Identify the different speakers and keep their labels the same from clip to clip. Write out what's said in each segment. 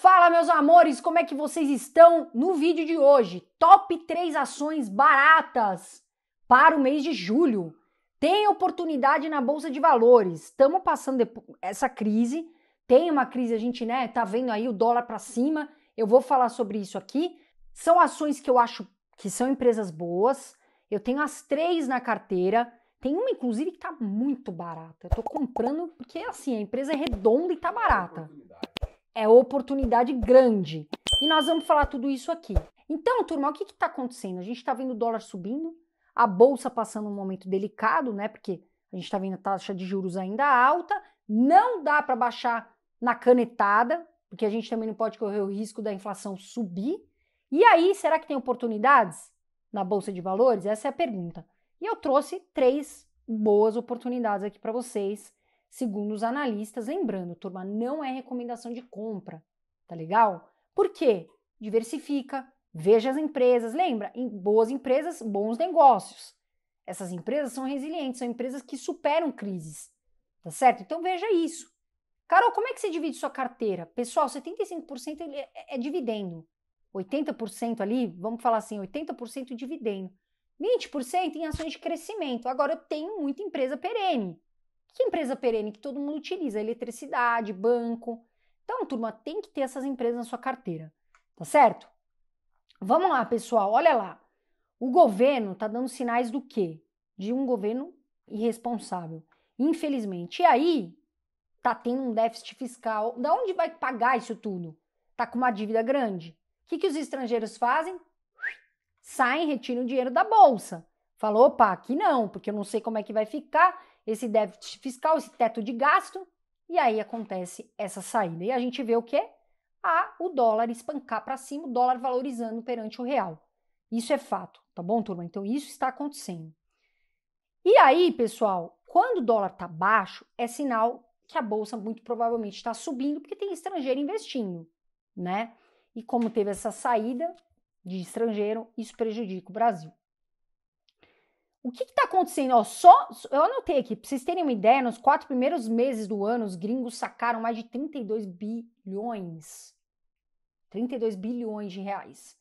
Speaker 1: Fala meus amores, como é que vocês estão? No vídeo de hoje, top 3 ações baratas para o mês de julho. Tem oportunidade na bolsa de valores. Estamos passando essa crise, tem uma crise, a gente, né, tá vendo aí o dólar para cima. Eu vou falar sobre isso aqui. São ações que eu acho que são empresas boas. Eu tenho as três na carteira. Tem uma, inclusive, que tá muito barata. Eu tô comprando porque, assim, a empresa é redonda e tá barata é oportunidade grande. E nós vamos falar tudo isso aqui. Então, turma, o que está acontecendo? A gente está vendo o dólar subindo, a bolsa passando um momento delicado, né? Porque a gente está vendo a taxa de juros ainda alta, não dá para baixar na canetada, porque a gente também não pode correr o risco da inflação subir. E aí, será que tem oportunidades na bolsa de valores? Essa é a pergunta. E eu trouxe três boas oportunidades aqui para vocês segundo os analistas. Lembrando, turma, não é recomendação de compra, tá legal? Por quê? Diversifica, veja as empresas. Lembra, em boas empresas, bons negócios. Essas empresas são resilientes, são empresas que superam crises, tá certo? Então veja isso. Carol, como é que você divide sua carteira? Pessoal, 75% é, é dividendo. 80% ali, vamos falar assim, 80% dividendo. 20% em ações de crescimento. Agora eu tenho muita empresa perene. Que empresa perene que todo mundo utiliza? Eletricidade, banco. Então, turma, tem que ter essas empresas na sua carteira, tá certo? Vamos lá, pessoal, olha lá. O governo tá dando sinais do quê? De um governo irresponsável, infelizmente. E aí, tá tendo um déficit fiscal. Da onde vai pagar isso tudo? Tá com uma dívida grande. O que, que os estrangeiros fazem? Saem, retiram o dinheiro da bolsa. Falou, opa, aqui não, porque eu não sei como é que vai ficar, esse déficit fiscal, esse teto de gasto, e aí acontece essa saída. E a gente vê o quê? A o dólar espancar para cima, o dólar valorizando perante o real. Isso é fato, tá bom, turma? Então isso está acontecendo. E aí, pessoal, quando o dólar está baixo, é sinal que a bolsa muito provavelmente está subindo porque tem estrangeiro investindo, né? E como teve essa saída de estrangeiro, isso prejudica o Brasil. O que está acontecendo? Ó, só eu anotei aqui, para vocês terem uma ideia, nos quatro primeiros meses do ano, os gringos sacaram mais de 32 bilhões. 32 bilhões de reais.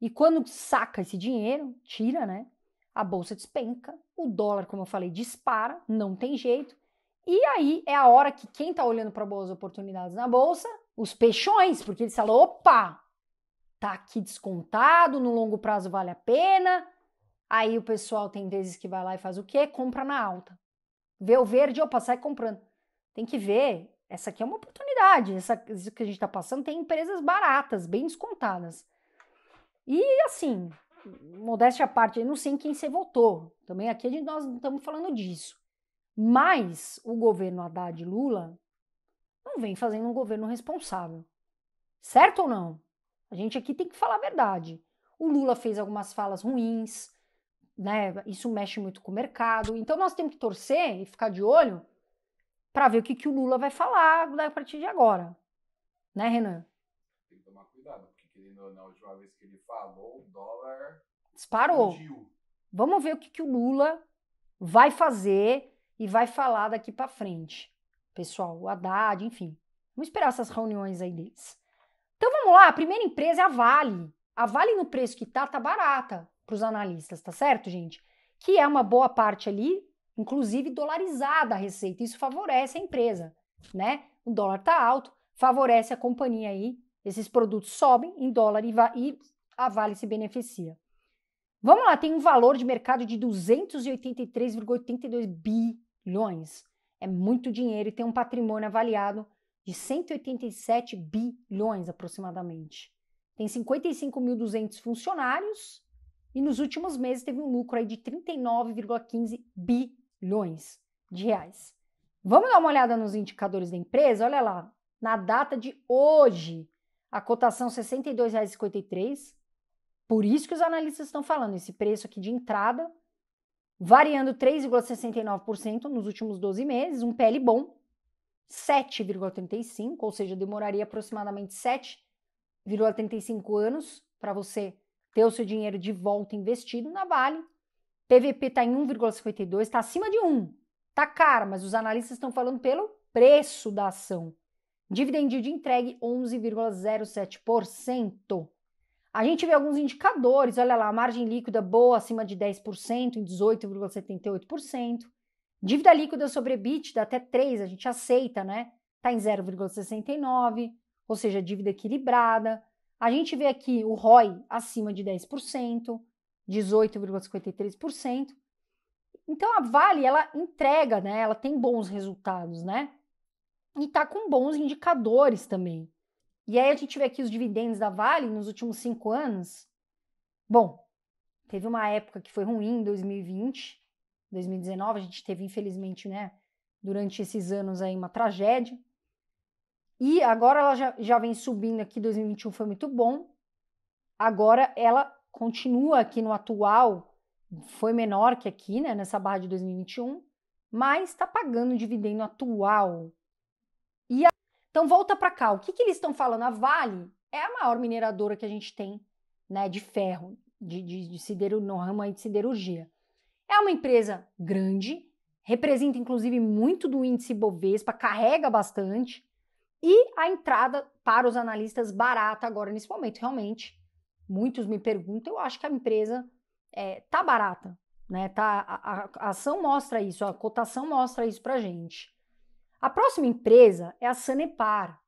Speaker 1: E quando saca esse dinheiro, tira, né? A bolsa despenca, o dólar, como eu falei, dispara, não tem jeito. E aí é a hora que quem está olhando para boas oportunidades na bolsa, os peixões, porque eles falam: opa, tá aqui descontado, no longo prazo vale a pena, Aí o pessoal tem vezes que vai lá e faz o quê? Compra na alta. Vê o verde, opa, sai comprando. Tem que ver, essa aqui é uma oportunidade. Essa, isso que a gente está passando tem empresas baratas, bem descontadas. E assim, modéstia à parte, eu não sei em quem você votou. Também aqui gente, nós não estamos falando disso. Mas o governo Haddad e Lula não vem fazendo um governo responsável. Certo ou não? A gente aqui tem que falar a verdade. O Lula fez algumas falas ruins, né? Isso mexe muito com o mercado. Então nós temos que torcer e ficar de olho para ver o que, que o Lula vai falar né, a partir de agora. Né, Renan? Tem que tomar cuidado, porque querendo, na última vez que ele falou, o dólar disparou. Fugiu. Vamos ver o que, que o Lula vai fazer e vai falar daqui para frente. Pessoal, o Haddad, enfim. Vamos esperar essas reuniões aí deles. Então vamos lá, a primeira empresa é a Vale. A Vale no preço que tá, tá barata para os analistas, tá certo, gente? Que é uma boa parte ali, inclusive dolarizada a receita. Isso favorece a empresa, né? O dólar está alto, favorece a companhia aí. Esses produtos sobem em dólar e, e a Vale se beneficia. Vamos lá, tem um valor de mercado de 283,82 bilhões. É muito dinheiro e tem um patrimônio avaliado de 187 bilhões aproximadamente. Tem 55.200 funcionários e nos últimos meses teve um lucro aí de 39,15 bilhões de reais. Vamos dar uma olhada nos indicadores da empresa? Olha lá, na data de hoje, a cotação R$ 62,53. Por isso que os analistas estão falando esse preço aqui de entrada, variando 3,69% nos últimos 12 meses, um PL bom, 7,35, ou seja, demoraria aproximadamente 7,35 anos para você ter o seu dinheiro de volta investido na Vale. PVP está em 1,52, está acima de 1. Está caro mas os analistas estão falando pelo preço da ação. Dividend de entregue 11,07%. A gente vê alguns indicadores, olha lá, margem líquida boa, acima de 10%, em 18,78%. Dívida líquida sobre EBITDA até 3, a gente aceita, né? Está em 0,69, ou seja, dívida equilibrada. A gente vê aqui o ROI acima de 10%, 18,53%. Então a Vale, ela entrega, né? Ela tem bons resultados, né? E tá com bons indicadores também. E aí a gente vê aqui os dividendos da Vale nos últimos cinco anos. Bom, teve uma época que foi ruim em 2020, 2019, a gente teve, infelizmente, né, durante esses anos aí uma tragédia. E agora ela já, já vem subindo aqui, 2021 foi muito bom. Agora ela continua aqui no atual, foi menor que aqui, né, nessa barra de 2021, mas está pagando dividendo atual. E a... Então volta para cá, o que, que eles estão falando? A Vale é a maior mineradora que a gente tem, né, de ferro, de, de, de no ramo de siderurgia. É uma empresa grande, representa inclusive muito do índice Bovespa, carrega bastante, e a entrada para os analistas barata agora nesse momento, realmente, muitos me perguntam, eu acho que a empresa é, tá barata, né? Tá, a, a ação mostra isso, a cotação mostra isso para gente. A próxima empresa é a Sanepar.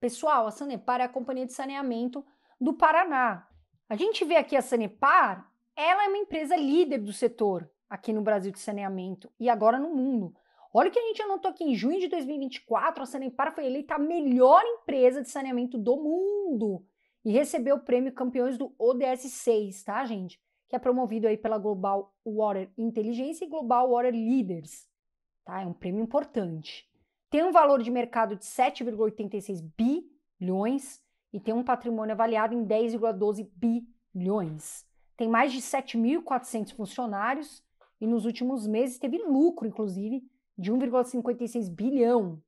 Speaker 1: Pessoal, a Sanepar é a companhia de saneamento do Paraná. A gente vê aqui a Sanepar, ela é uma empresa líder do setor aqui no Brasil de saneamento e agora no mundo. Olha o que a gente anotou aqui. Em junho de 2024, a Sanepar foi eleita a melhor empresa de saneamento do mundo e recebeu o prêmio Campeões do ODS 6, tá, gente? Que é promovido aí pela Global Water Inteligência e Global Water Leaders. Tá? É um prêmio importante. Tem um valor de mercado de 7,86 bilhões e tem um patrimônio avaliado em 10,12 bilhões. Tem mais de 7.400 funcionários e nos últimos meses teve lucro, inclusive, de 1,56 bilhão.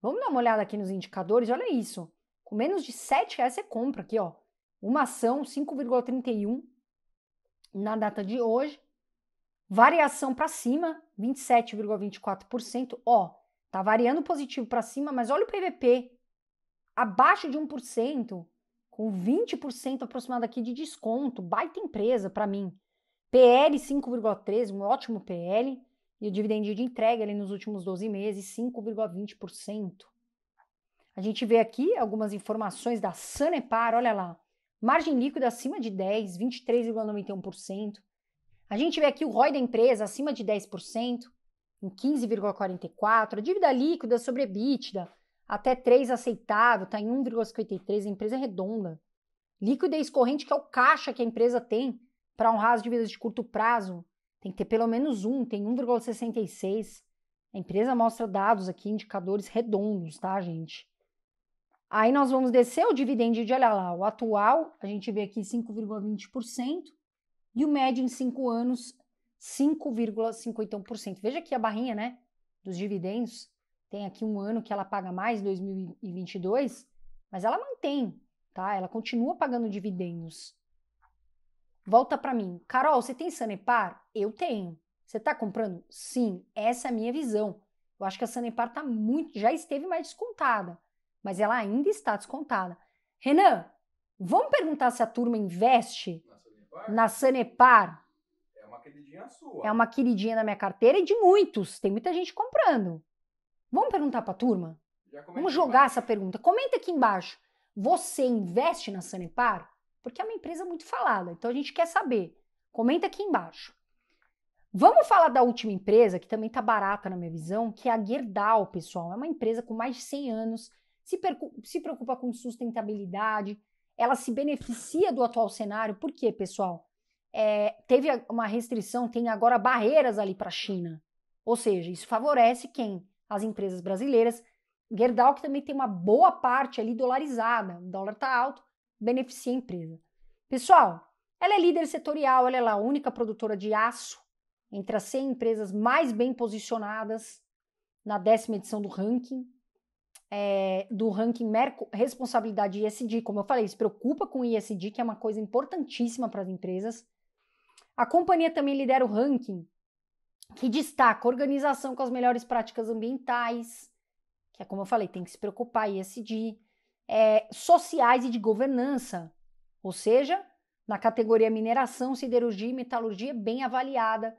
Speaker 1: Vamos dar uma olhada aqui nos indicadores, olha isso. Com menos de 7 reais você compra aqui, ó. Uma ação 5,31 na data de hoje. Variação para cima, 27,24%. Ó, tá variando positivo para cima, mas olha o PVP. Abaixo de 1%, com 20% aproximado aqui de desconto. Baita empresa para mim. PL 5,3, um ótimo PL. E o dividendo de entrega ali nos últimos 12 meses, 5,20%. A gente vê aqui algumas informações da Sanepar, olha lá. Margem líquida acima de 10, 23,91%. A gente vê aqui o ROI da empresa acima de 10%, em 15,44%. A dívida líquida sobre EBITDA, até 3 aceitável, está em 1,53%. A empresa é redonda. Liquidez escorrente, que é o caixa que a empresa tem para honrar as dívidas de curto prazo, tem que ter pelo menos um, tem 1,66. A empresa mostra dados aqui, indicadores redondos, tá, gente? Aí nós vamos descer o dividendo de, olha lá, o atual, a gente vê aqui 5,20%, e o médio em 5 anos, 5,51%. Veja aqui a barrinha, né, dos dividendos. Tem aqui um ano que ela paga mais, 2022, mas ela mantém, tá? Ela continua pagando dividendos volta para mim. Carol, você tem Sanepar? Eu tenho. Você está comprando? Sim, essa é a minha visão. Eu acho que a Sanepar tá muito, já esteve mais descontada, mas ela ainda está descontada. Renan, vamos perguntar se a turma investe na Sanepar? Na Sanepar? É uma queridinha sua. É uma queridinha da minha carteira e de muitos. Tem muita gente comprando. Vamos perguntar para a turma? Vamos jogar embaixo. essa pergunta. Comenta aqui embaixo. Você investe na Sanepar? Porque é uma empresa muito falada. Então a gente quer saber. Comenta aqui embaixo. Vamos falar da última empresa, que também está barata na minha visão, que é a Gerdau, pessoal. É uma empresa com mais de 100 anos, se, se preocupa com sustentabilidade, ela se beneficia do atual cenário. Por quê, pessoal? É, teve uma restrição, tem agora barreiras ali para a China. Ou seja, isso favorece quem? As empresas brasileiras. Gerdau, que também tem uma boa parte ali dolarizada, o dólar está alto, beneficia a empresa. Pessoal, ela é líder setorial, ela é a única produtora de aço entre as 100 empresas mais bem posicionadas na décima edição do ranking, é, do ranking Merco, Responsabilidade ESG. Como eu falei, se preocupa com ESG, que é uma coisa importantíssima para as empresas. A companhia também lidera o ranking que destaca organização com as melhores práticas ambientais, que é como eu falei, tem que se preocupar, ESG, é, sociais e de governança, ou seja, na categoria mineração, siderurgia e metalurgia, bem avaliada,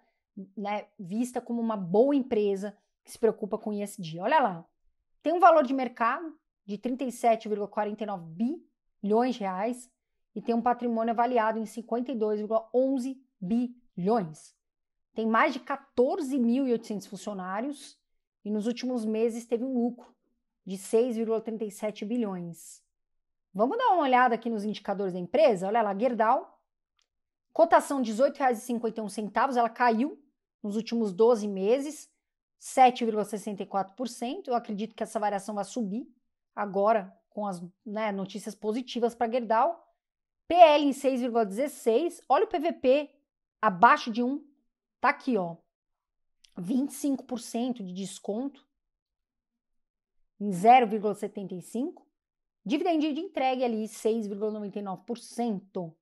Speaker 1: né, vista como uma boa empresa que se preocupa com ISD. Olha lá, tem um valor de mercado de 37,49 bilhões de reais e tem um patrimônio avaliado em 52,11 bilhões. Tem mais de 14.800 funcionários e nos últimos meses teve um lucro de 6,37 bilhões. Vamos dar uma olhada aqui nos indicadores da empresa? Olha lá, Gerdau, cotação R$ 18,51, ela caiu nos últimos 12 meses, 7,64%. Eu acredito que essa variação vai subir agora com as né, notícias positivas para Gerdau. PL em 6,16. Olha o PVP abaixo de 1. Tá aqui, ó. 25% de desconto em 0,75%, dividend de entregue ali 6,99%.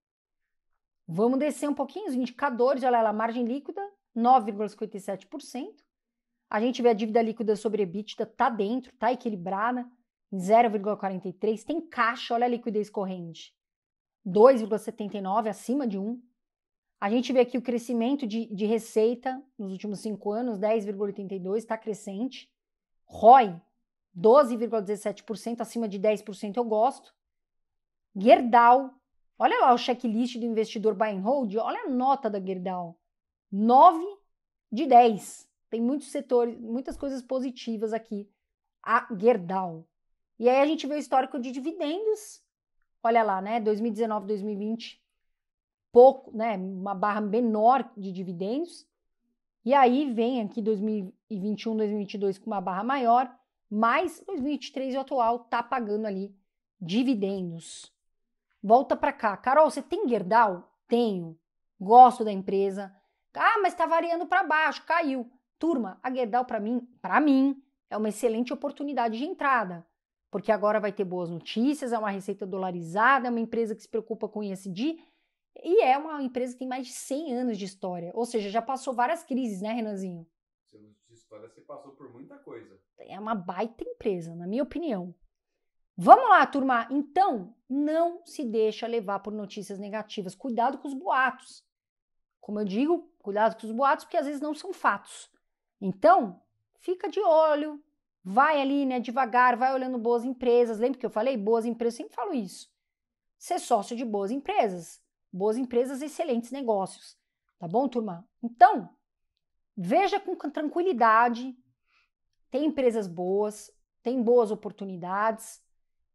Speaker 1: Vamos descer um pouquinho os indicadores, olha lá, margem líquida 9,57%. A gente vê a dívida líquida sobre EBITDA tá dentro, tá equilibrada em 0,43, tem caixa, olha a liquidez corrente. 2,79 acima de 1. A gente vê aqui o crescimento de, de receita nos últimos cinco anos, 10,82, está crescente. ROI 12,17%, acima de 10% eu gosto. Gerdau, olha lá o checklist do investidor buy and hold, olha a nota da Gerdau. 9 de 10. Tem muitos setores, muitas coisas positivas aqui. A Gerdau. E aí a gente vê o histórico de dividendos. Olha lá, né? 2019, 2020, pouco, né? Uma barra menor de dividendos. E aí vem aqui 2021, 2022 com uma barra maior mas 2023 o atual tá pagando ali dividendos. Volta para cá. Carol, você tem Gerdau? Tenho. Gosto da empresa. Ah, mas está variando para baixo, caiu. Turma, a Gerdau para mim, para mim, é uma excelente oportunidade de entrada, porque agora vai ter boas notícias, é uma receita dolarizada, é uma empresa que se preocupa com ESG e é uma empresa que tem mais de 100 anos de história, ou seja, já passou várias crises, né, Renanzinho? história você passou por muita coisa. É uma baita empresa, na minha opinião. Vamos lá, turma. Então, não se deixa levar por notícias negativas. Cuidado com os boatos. Como eu digo, cuidado com os boatos, porque às vezes não são fatos. Então, fica de olho, vai ali, né, devagar, vai olhando boas empresas. Lembra que eu falei? Boas empresas, sempre falo isso. Ser sócio de boas empresas. Boas empresas, excelentes negócios. Tá bom, turma? Então, Veja com tranquilidade. Tem empresas boas, tem boas oportunidades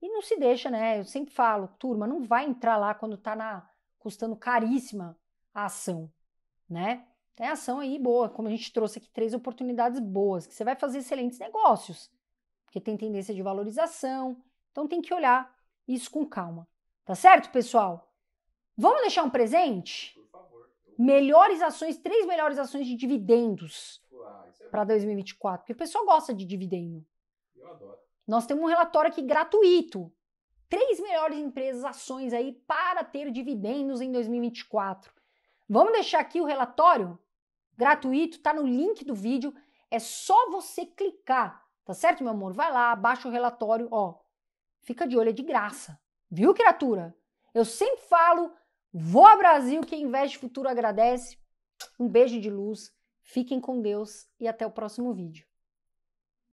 Speaker 1: e não se deixa, né? Eu sempre falo, turma, não vai entrar lá quando tá na custando caríssima a ação, né? Tem ação aí boa, como a gente trouxe aqui três oportunidades boas, que você vai fazer excelentes negócios, porque tem tendência de valorização. Então tem que olhar isso com calma. Tá certo, pessoal? Vamos deixar um presente? melhores ações, três melhores ações de dividendos é para 2024. Porque o pessoal gosta de dividendo. Eu adoro. Nós temos um relatório aqui gratuito. Três melhores empresas, ações aí para ter dividendos em 2024. Vamos deixar aqui o relatório gratuito, tá no link do vídeo. É só você clicar, tá certo, meu amor? Vai lá, baixa o relatório, ó. Fica de olho, é de graça. Viu, criatura? Eu sempre falo, Voa Brasil, quem investe futuro agradece. Um beijo de luz, fiquem com Deus e até o próximo vídeo.